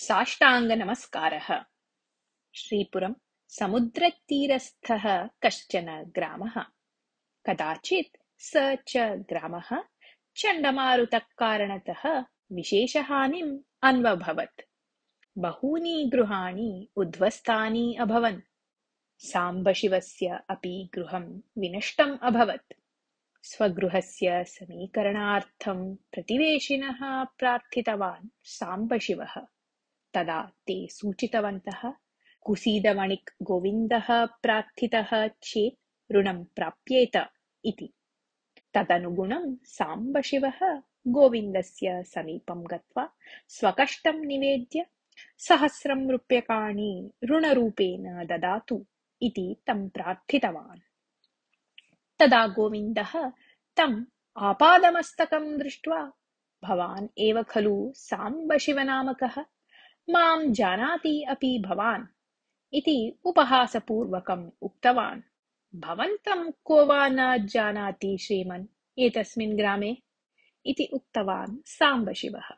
साष्टाङ्गनमस्कारः श्रीपुरं समुद्रतीरस्थः कश्चन ग्रामः कदाचित् स च ग्रामः चण्डमारुतकारणतः विशेषहानिम् अन्वभवत् बहूनि गृहाणि उद्ध्वस्तानि अभवन् साम्बशिवस्य अपि गृहं विनष्टम् अभवत् स्वगृहस्य समीकरणार्थं प्रतिवेशिनः प्रार्थितवान् साम्बशिवः तदा ते सूचितवन्तः कुसीदवणिक् गोविन्दः प्रार्थितः चेत् ऋणं प्राप्येत इति तदनुगुणं साम्बशिवः गोविन्दस्य समीपं गत्वा स्वकष्टं निवेद्य सहस्रं रूप्यकाणि ऋणरूपेण ददातु इति तं प्रार्थितवान् तदा गोविन्दः तम् आपादमस्तकं दृष्ट्वा भवान् एव खलु साम्बशिवनामकः माम जानाति अपि भवान इति उपहास पूर्वकम् उक्तवान भवन्तं को वा न जानाति श्रीमन् एतस्मिन् ग्रामे इति उक्तवान् साम्बशिवः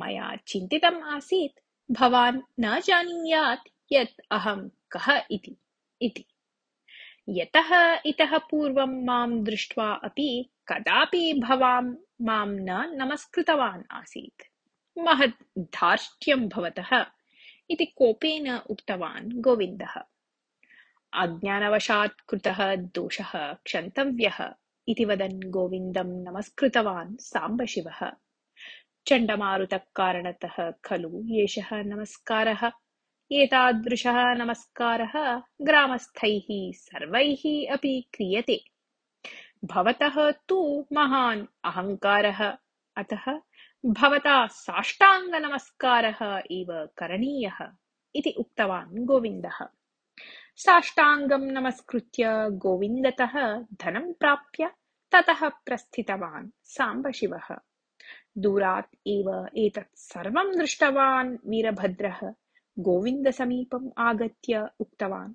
मया चिन्तितम् आसीत् भवान न जानीयात् यत् अहं कः इति इति यतः इतः पूर्वं माम दृष्ट्वा अपि कदापि भवान् माम न नमस्कृतवान् आसीत् महत् धार्ष्ट्यं भवतः इति कोपेन उक्तवान् गोविन्दः अज्ञानवशात् कृतः दोषः क्षन्तव्यः इति वदन् गोविन्दं नमस्कृतवान् साम्बशिवः चण्डमारुतकारणतः खलु एषः नमस्कारः एतादृशः नमस्कारः ग्रामस्थैः सर्वैः अपि क्रियते भवतः तु महान् अहङ्कारः अतः भवता साष्टाङ्गनमस्कारः एव करणीयः इति उक्तवान् गोविन्दः साष्टाङ्गं नमस्कृत्य गोविन्दतः धनं प्राप्य ततः प्रस्थितवान् साम्बशिवः दूरात् एव एतत् सर्वं दृष्टवान् वीरभद्रः गोविन्दसमीपम् आगत्य उक्तवान्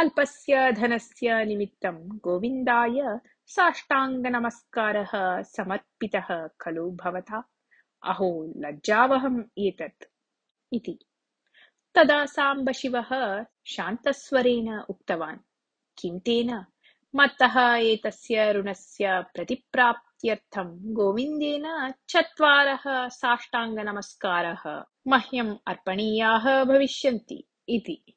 अल्पस्य धनस्य निमित्तं गोविन्दाय साष्टाङ्गनमस्कारः समर्पितः खलु भवता अहो लज्जावहम् एतत् इति तदा साम्बशिवः शान्तस्वरेण उक्तवान् किं तेन मत्तः एतस्य ऋणस्य प्रतिप्राप्त्यर्थं गोविन्देन चत्वारः साष्टाङ्गनमस्कारः मह्यम् अर्पणीयाः भविष्यन्ति इति